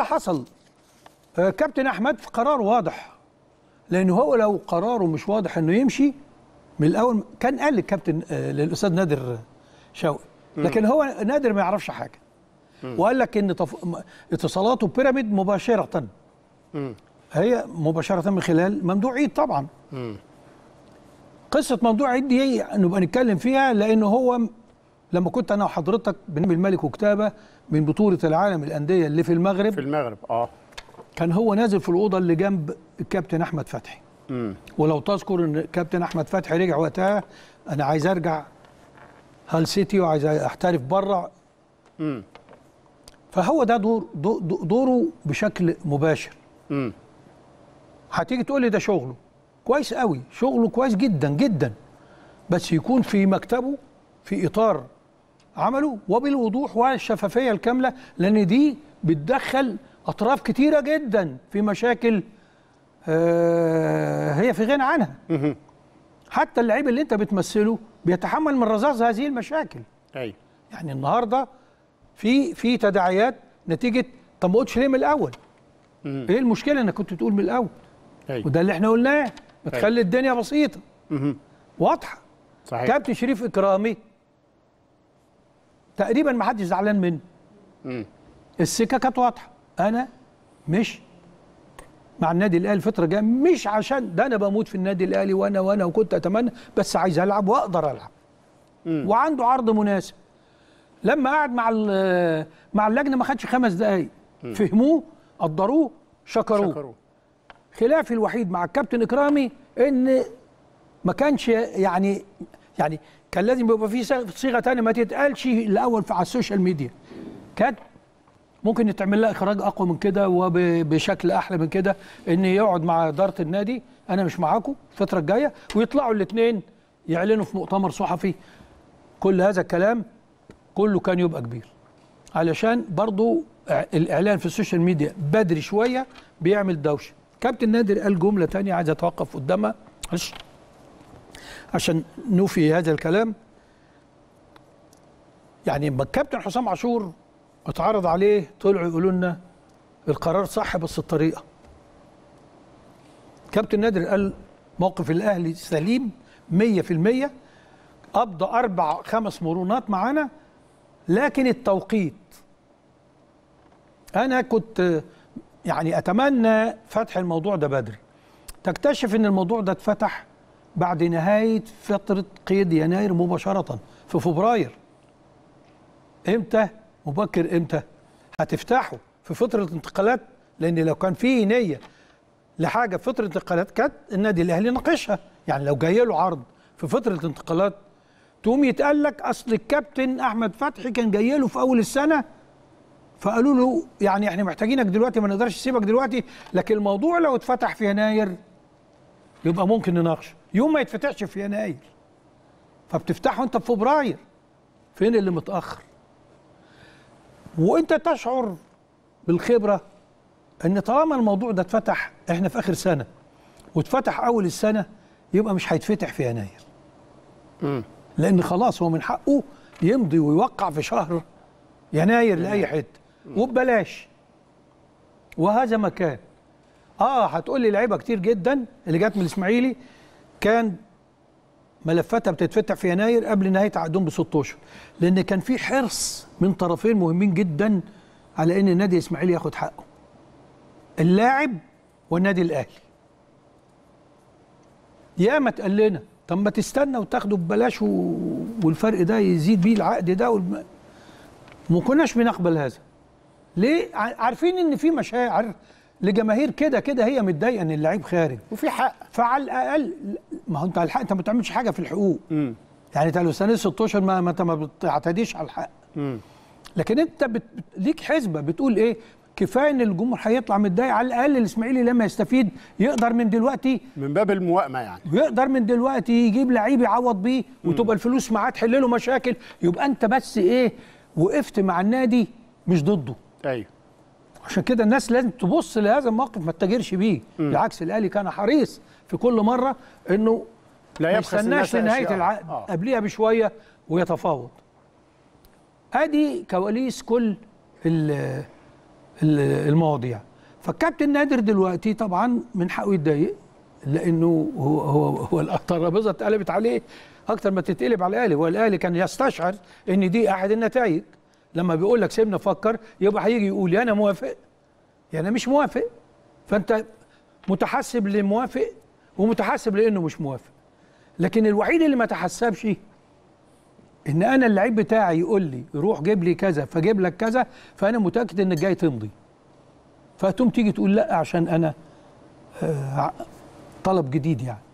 اللي حصل آه، كابتن احمد في قرار واضح لانه هو لو قراره مش واضح انه يمشي من الاول كان قال للكابتن آه، للاستاذ نادر شوقي لكن هو نادر ما يعرفش حاجه وقال لك ان تف... اتصالاته بيراميد مباشره هي مباشره من خلال ممدوح عيد طبعا قصه ممدوح عيد دي نبقى نتكلم فيها لان هو لما كنت انا وحضرتك بنعمل ملك وكتابه من بطوله العالم الانديه اللي في المغرب في المغرب اه كان هو نازل في الاوضه اللي جنب الكابتن احمد فتحي مم. ولو تذكر ان الكابتن احمد فتحي رجع وقتها انا عايز ارجع هال سيتي وعايز احترف بره مم. فهو ده دور, دور دوره بشكل مباشر مم. هتيجي تقول لي ده شغله كويس قوي شغله كويس جدا جدا بس يكون في مكتبه في اطار عملوا وبالوضوح والشفافية الكاملة لأن دي بتدخل أطراف كتيرة جدا في مشاكل آه، هي في غنى عنها حتى اللعيب اللي انت بتمثله بيتحمل من رزاز هذه المشاكل ايوه يعني النهارده في في تداعيات نتيجه طب ما قلتش ليه من الاول مم. ايه المشكله انك كنت تقول من الاول أيوة. وده اللي احنا قلناه بتخلي أيوة. الدنيا بسيطه واضحه صحيح كابتن شريف اكرامي تقريبا ما حدش زعلان منه مم. السكه كانت واضحه انا مش مع النادي الاهلي الفتره الجايه مش عشان ده انا بموت في النادي الاهلي وانا وانا وكنت اتمنى بس عايز العب واقدر العب مم. وعنده عرض مناسب لما قعد مع مع اللجنه ما خدش خمس دقائق فهموه قدروه شكروه شكروا. خلافي الوحيد مع الكابتن اكرامي ان ما كانش يعني يعني كان لازم يبقى في صيغه ثانيه ما تتقالش الاول على السوشيال ميديا كانت ممكن يتعمل لها اخراج اقوى من كده وبشكل احلى من كده ان يقعد مع اداره النادي انا مش معاكم الفتره الجايه ويطلعوا الاثنين يعلنوا في مؤتمر صحفي كل هذا الكلام كله كان يبقى كبير علشان برضو الاعلان في السوشيال ميديا بدري شويه بيعمل دوشه كابتن نادر قال جمله ثانيه عايز اتوقف قدامها معلش عشان نوفي هذا الكلام يعني اما الكابتن حسام عاشور اتعرض عليه طلعوا يقولوا لنا القرار صح بس الطريقه كابتن نادر قال موقف الاهلي سليم 100% قبض اربع خمس مرونات معانا لكن التوقيت انا كنت يعني اتمنى فتح الموضوع ده بدري تكتشف ان الموضوع ده اتفتح بعد نهاية فترة قيد يناير مباشرة في فبراير امتى مبكر امتى هتفتحه في فترة انتقالات لأن لو كان فيه نية لحاجة في فترة انتقالات كانت النادي الأهلي ناقشها يعني لو جاي له عرض في فترة انتقالات تقوم يتقال لك أصل الكابتن أحمد فتحي كان جاي له في أول السنة فقالوا له يعني احنا محتاجينك دلوقتي ما نقدرش نسيبك دلوقتي لكن الموضوع لو اتفتح في يناير يبقى ممكن نناقش يوم ما يتفتحش في يناير فبتفتحه انت في فبراير فين اللي متاخر وانت تشعر بالخبره ان طالما الموضوع ده اتفتح احنا في اخر سنه واتفتح اول السنه يبقى مش هيتفتح في يناير م. لان خلاص هو من حقه يمضي ويوقع في شهر يناير لاي حته وببلاش وهذا ما كان اه هتقول لي لعيبه كتير جدا اللي جت من الاسماعيلي كان ملفاتها بتتفتح في يناير قبل نهايه عقدهم بست اشهر لان كان في حرص من طرفين مهمين جدا على ان النادي الاسماعيلي ياخد حقه اللاعب والنادي الاهلي يا ما تقال لنا طب ما تستنى وتاخده ببلاش و... والفرق ده يزيد بيه العقد ده و... ما كناش بنقبل هذا ليه عارفين ان في مشاعر لجماهير كده كده هي متضايقه ان اللعيب خارج وفي حق فعلى الاقل ما هو انت على الحق انت ما بتعملش حاجه في الحقوق مم. يعني تعالوا سنه 16 ما ما انت ما بتعتديش على الحق مم. لكن انت بت... ليك حسبه بتقول ايه كفايه ان الجمهور هيطلع متضايق على الاقل الاسماعيلي لما يستفيد يقدر من دلوقتي من باب الموائمه يعني يقدر من دلوقتي يجيب لعيب يعوض بيه وتبقى الفلوس معاه تحل له مشاكل يبقى انت بس ايه وقفت مع النادي مش ضده ايوه عشان كده الناس لازم تبص لهذا الموقف ما تتاجرش بيه بالعكس الاهلي كان حريص في كل مره انه لا يستناش لنهايه العقد آه. قبليها بشويه ويتفاوض ادي كواليس كل المواضيع فالكابتن نادر دلوقتي طبعا من حقه يتضايق لانه هو هو هو الترابيزه اتقلبت عليه اكتر ما تتقلب على الاهلي هو الاهلي كان يستشعر ان دي احد النتائج لما بيقول لك سيبنا فكر يبقى هيجي يقول يا انا موافق يا انا مش موافق فانت متحسب لموافق ومتحسب لانه مش موافق لكن الوحيد اللي ما تحسبش ان انا اللعيب بتاعي يقول لي روح جيب لي كذا فجيب لك كذا فانا متاكد انك جاي تمضي فتقوم تيجي تقول لا عشان انا آه، طلب جديد يعني